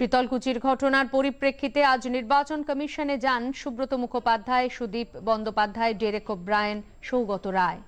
শীতলকুচির ঘটনার পরিপ্রেক্ষিতে আজ নির্বাচন কমিশনে যান সুব্রত মুখোপাধ্যায় সুদীপ বন্দ্যোপাধ্যায় ডেরেক ব্রায়েন সৌগত রায়